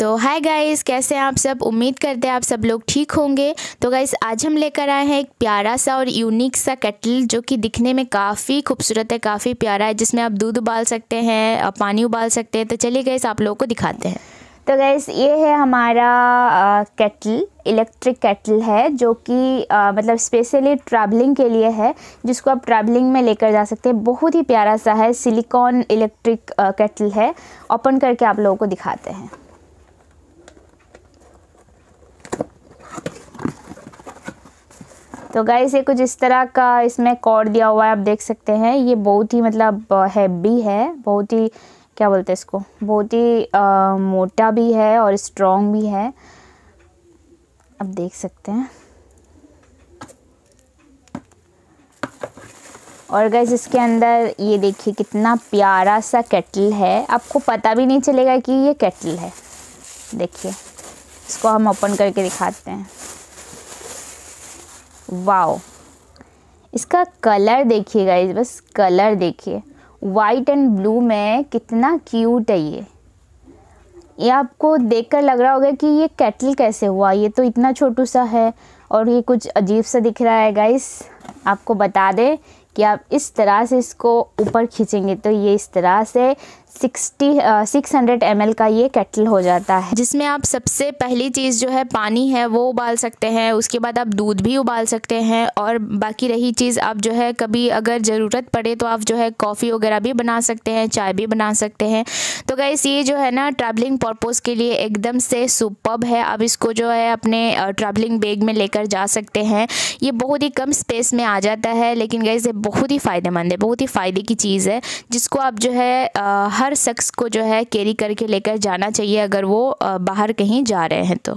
तो hi guys कैसे हैं आप सब उम्मीद करते हैं आप सब लोग ठीक होंगे तो गाइस आज हम लेकर आए हैं एक प्यारा सा और यूनिक सा केटल जो कि दिखने में काफ़ी खूबसूरत है काफ़ी प्यारा है जिसमें आप दूध उबाल सकते हैं पानी उबाल सकते हैं तो चलिए गाइस आप लोगों को दिखाते हैं तो गैस ये है हमारा कैटल इलेक्ट्रिक कैटल है जो कि मतलब स्पेशली ट्रैवलिंग के लिए है जिसको आप ट्रैवलिंग में लेकर जा सकते हैं बहुत ही प्यारा सा है सिलिकॉन इलेक्ट्रिक कैटल है ओपन करके आप लोगों को दिखाते हैं तो गाय ये कुछ इस तरह का इसमें कॉर्ड दिया हुआ है आप देख सकते हैं ये बहुत ही मतलब हैवी है बहुत ही क्या बोलते हैं इसको बहुत ही मोटा भी है और स्ट्रॉन्ग भी है आप देख सकते हैं और गैस इसके अंदर ये देखिए कितना प्यारा सा केटल है आपको पता भी नहीं चलेगा कि ये केटल है देखिए इसको हम ओपन करके दिखाते हैं वाओ इसका कलर देखिए गाइज बस कलर देखिए वाइट एंड ब्लू में कितना क्यूट है ये ये आपको देखकर लग रहा होगा कि ये कैटल कैसे हुआ ये तो इतना छोटू सा है और ये कुछ अजीब सा दिख रहा है गाइस आपको बता दें कि आप इस तरह से इसको ऊपर खींचेंगे तो ये इस तरह से sixty six hundred M L का ये केटल हो जाता है जिसमें आप सबसे पहली चीज़ जो है पानी है वो उबाल सकते हैं उसके बाद आप दूध भी उबाल सकते हैं और बाकी रही चीज़ आप जो है कभी अगर ज़रूरत पड़े तो आप जो है कॉफ़ी वगैरह भी बना सकते हैं चाय भी बना सकते हैं तो गैस ये जो है ना ट्रैवलिंग पर्पज़ के लिए एकदम से सुपब है आप इसको जो है अपने ट्रैवलिंग बैग में लेकर जा सकते हैं ये बहुत ही कम स्पेस में आ जाता है लेकिन गैस ये बहुत ही फ़ायदेमंद है बहुत ही फ़ायदे की चीज़ है जिसको आप जो है आ, हर शख्स को जो है कैरी करके लेकर जाना चाहिए अगर वो बाहर कहीं जा रहे हैं तो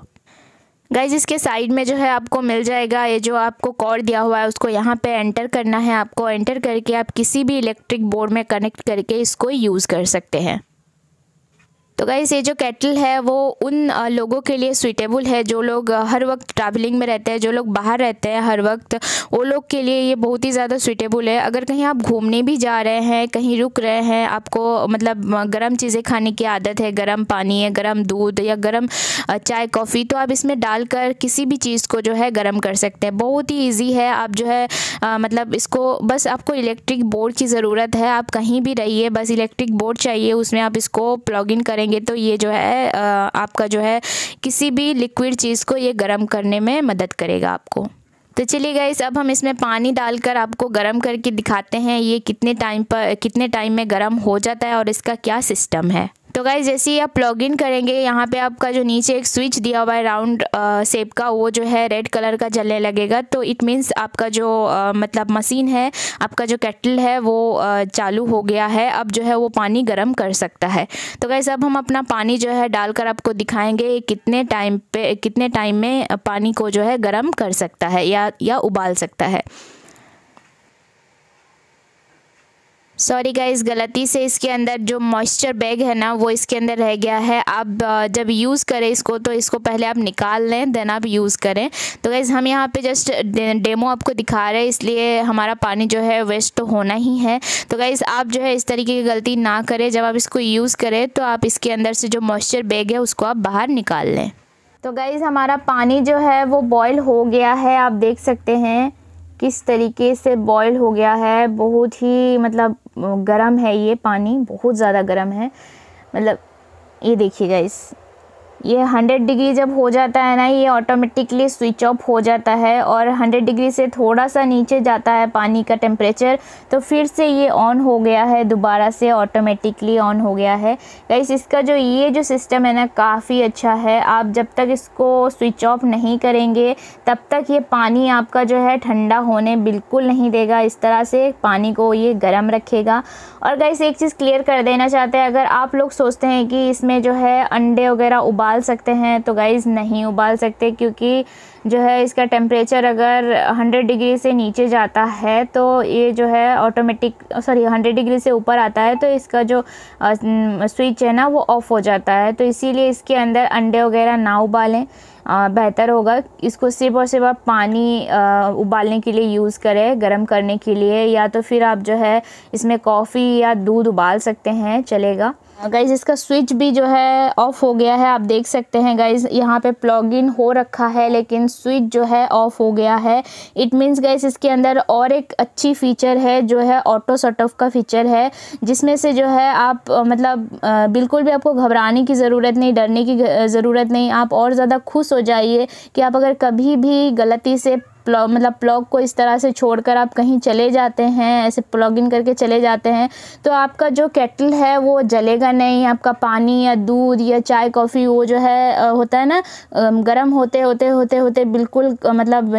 गाइज इसके साइड में जो है आपको मिल जाएगा ये जो आपको कॉर्ड दिया हुआ है उसको यहाँ पे एंटर करना है आपको एंटर करके आप किसी भी इलेक्ट्रिक बोर्ड में कनेक्ट करके इसको यूज़ कर सकते हैं तो गाइस ये जो कैटल है वो उन लोगों के लिए सुइटेबल है जो लोग हर वक्त ट्रैवलिंग में रहते हैं जो लोग बाहर रहते हैं हर वक्त वो लोग के लिए ये बहुत ही ज़्यादा सुइटेबल है अगर कहीं आप घूमने भी जा रहे हैं कहीं रुक रहे हैं आपको मतलब गर्म चीज़ें खाने की आदत है गर्म पानी है गर्म दूध या गर्म चाय कॉफ़ी तो आप इसमें डालकर किसी भी चीज़ को जो है गर्म कर सकते हैं बहुत ही ईजी है आप जो है मतलब इसको बस आपको इलेक्ट्रिक बोर्ड की ज़रूरत है आप कहीं भी रहिए बस इलेक्ट्रिक बोर्ड चाहिए उसमें आप इसको प्लॉग इन करेंगे करेंगे तो ये जो है आपका जो है किसी भी लिक्विड चीज़ को ये गर्म करने में मदद करेगा आपको तो चलिए गाइस अब हम इसमें पानी डालकर आपको गर्म करके दिखाते हैं ये कितने टाइम पर कितने टाइम में गर्म हो जाता है और इसका क्या सिस्टम है तो गाइज जैसे ही आप लॉग इन करेंगे यहाँ पे आपका जो नीचे एक स्विच दिया हुआ है राउंड सेप का वो जो है रेड कलर का जलने लगेगा तो इट मीन्स आपका जो आ, मतलब मशीन है आपका जो केटल है वो आ, चालू हो गया है अब जो है वो पानी गर्म कर सकता है तो गाइज अब हम अपना पानी जो है डालकर आपको दिखाएंगे कितने टाइम पे कितने टाइम में पानी को जो है गर्म कर सकता है या या उबाल सकता है सॉरी गाइस गलती से इसके अंदर जो मॉइस्चर बैग है ना वो इसके अंदर रह गया है आप जब यूज़ करें इसको तो इसको पहले आप निकाल लें देन आप यूज़ करें तो गाइज़ हम यहाँ पे जस्ट डेमो आपको दिखा रहे हैं इसलिए हमारा पानी जो है वेस्ट तो होना ही है तो गाइज़ आप जो है इस तरीके की गलती ना करें जब आप इसको यूज़ करें तो आप इसके अंदर से जो मॉइस्चर बैग है उसको आप बाहर निकाल लें तो गाइज़ हमारा पानी जो है वो बॉयल हो गया है आप देख सकते हैं किस तरीके से बॉयल हो गया है बहुत ही मतलब गर्म है ये पानी बहुत ज़्यादा गर्म है मतलब ये देखिए गाइस ये 100 डिग्री जब हो जाता है ना ये ऑटोमेटिकली स्विच ऑफ हो जाता है और 100 डिग्री से थोड़ा सा नीचे जाता है पानी का टेम्परेचर तो फिर से ये ऑन हो गया है दोबारा से ऑटोमेटिकली ऑन हो गया है गाइस इसका जो ये जो सिस्टम है ना काफ़ी अच्छा है आप जब तक इसको स्विच ऑफ नहीं करेंगे तब तक ये पानी आपका जो है ठंडा होने बिल्कुल नहीं देगा इस तरह से पानी को ये गर्म रखेगा और गाइस एक चीज़ क्लियर कर देना चाहते हैं अगर आप लोग सोचते हैं कि इसमें जो है अंडे वगैरह उबाल उबाल सकते हैं तो गाइज़ नहीं उबाल सकते क्योंकि जो है इसका टेम्परेचर अगर 100 डिग्री से नीचे जाता है तो ये जो है ऑटोमेटिक सॉरी 100 डिग्री से ऊपर आता है तो इसका जो स्विच है ना वो ऑफ़ हो जाता है तो इसीलिए इसके अंदर अंडे वगैरह ना उबालें बेहतर होगा इसको सिर्फ और सिर्फ आप पानी आ, उबालने के लिए यूज़ करें गर्म करने के लिए या तो फिर आप जो है इसमें कॉफ़ी या दूध उबाल सकते हैं चलेगा गाइज इसका स्विच भी जो है ऑफ़ हो गया है आप देख सकते हैं गाइज यहाँ पे प्लग इन हो रखा है लेकिन स्विच जो है ऑफ़ हो गया है इट मीन्स गाइज इसके अंदर और एक अच्छी फीचर है जो है ऑटो सट ऑफ का फीचर है जिसमें से जो है आप मतलब बिल्कुल भी आपको घबराने की ज़रूरत नहीं डरने की ज़रूरत नहीं आप और ज़्यादा खुश हो जाइए कि आप अगर कभी भी गलती से प्लग मतलब प्लॉग को इस तरह से छोड़कर आप कहीं चले जाते हैं ऐसे प्लॉग इन करके चले जाते हैं तो आपका जो केटल है वो जलेगा नहीं आपका पानी या दूध या चाय कॉफ़ी वो जो है होता है ना गर्म होते होते होते होते बिल्कुल मतलब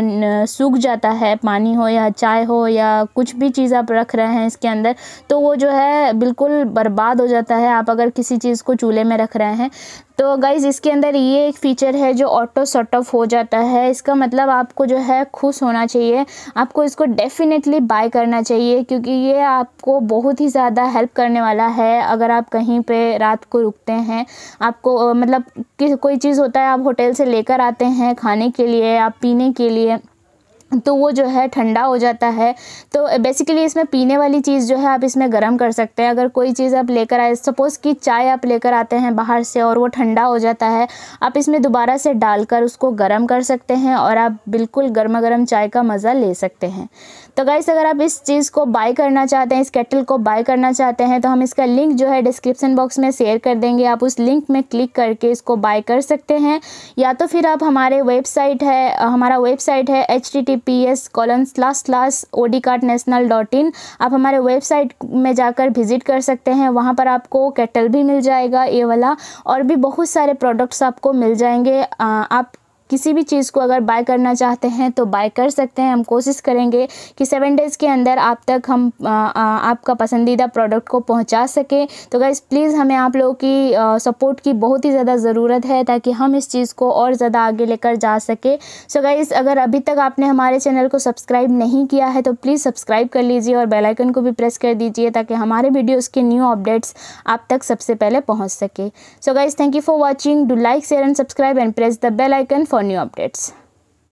सूख जाता है पानी हो या चाय हो या कुछ भी चीज़ आप रख रहे हैं इसके अंदर तो वो जो है बिल्कुल बर्बाद हो जाता है आप अगर किसी चीज़ को चूल्हे में रख रहे हैं तो गाइज़ इसके अंदर ये एक फ़ीचर है जो ऑटो सॉर्ट ऑफ हो जाता है इसका मतलब आपको जो है खुश होना चाहिए आपको इसको डेफ़िनेटली बाय करना चाहिए क्योंकि ये आपको बहुत ही ज़्यादा हेल्प करने वाला है अगर आप कहीं पे रात को रुकते हैं आपको मतलब कि कोई चीज़ होता है आप होटल से लेकर आते हैं खाने के लिए आप पीने के लिए तो वो जो है ठंडा हो जाता है तो बेसिकली इसमें पीने वाली चीज़ जो है आप इसमें गर्म कर सकते हैं अगर कोई चीज़ आप लेकर आए सपोज़ कि चाय आप लेकर आते हैं बाहर से और वो ठंडा हो जाता है आप इसमें दोबारा से डालकर उसको गर्म कर सकते हैं और आप बिल्कुल गर्मा गर्म चाय का मज़ा ले सकते हैं तो गाइस अगर आप इस चीज़ को बाय करना चाहते हैं इस केटल को बाय करना चाहते हैं तो हम इसका लिंक जो है डिस्क्रिप्सन बॉक्स में शेयर कर देंगे आप उस लिंक में क्लिक करके इसको बाय कर सकते हैं या तो फिर आप हमारे वेबसाइट है हमारा वेबसाइट है H T P S colon slash slash O D card national dot in आप हमारे वेबसाइट में जाकर विजिट कर सकते हैं वहाँ पर आपको कैटल भी मिल जाएगा ये वाला और भी बहुत सारे प्रोडक्ट्स आपको मिल जाएंगे आप किसी भी चीज़ को अगर बाय करना चाहते हैं तो बाय कर सकते हैं हम कोशिश करेंगे कि सेवन डेज़ के अंदर आप तक हम आ, आ, आपका पसंदीदा प्रोडक्ट को पहुंचा सकें तो गाइज़ प्लीज़ हमें आप लोगों की सपोर्ट की बहुत ही ज़्यादा ज़रूरत है ताकि हम इस चीज़ को और ज़्यादा आगे लेकर जा सके सो so गाइज़ अगर अभी तक आपने हमारे चैनल को सब्सक्राइब नहीं किया है तो प्लीज़ सब्सक्राइब कर लीजिए और बेलाइकन को भी प्रेस कर दीजिए ताकि हमारे वीडियोज़ के न्यू अपडेट्स आप तक सबसे पहले पहुँच सके so guys thank you for watching do like share and subscribe and press the bell icon for new updates.